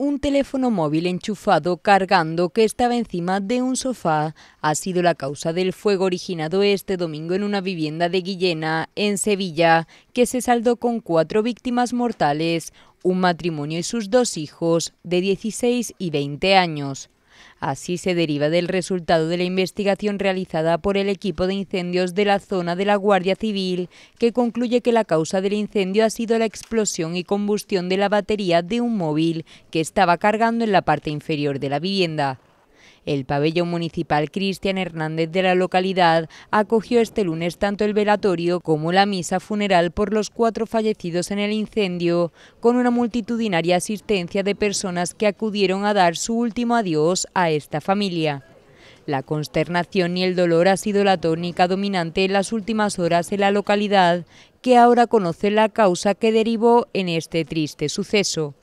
un teléfono móvil enchufado cargando que estaba encima de un sofá ha sido la causa del fuego originado este domingo en una vivienda de Guillena, en Sevilla, que se saldó con cuatro víctimas mortales, un matrimonio y sus dos hijos de 16 y 20 años. Así se deriva del resultado de la investigación realizada por el equipo de incendios de la zona de la Guardia Civil, que concluye que la causa del incendio ha sido la explosión y combustión de la batería de un móvil que estaba cargando en la parte inferior de la vivienda. El pabellón municipal Cristian Hernández de la localidad acogió este lunes tanto el velatorio como la misa funeral por los cuatro fallecidos en el incendio, con una multitudinaria asistencia de personas que acudieron a dar su último adiós a esta familia. La consternación y el dolor ha sido la tónica dominante en las últimas horas en la localidad, que ahora conoce la causa que derivó en este triste suceso.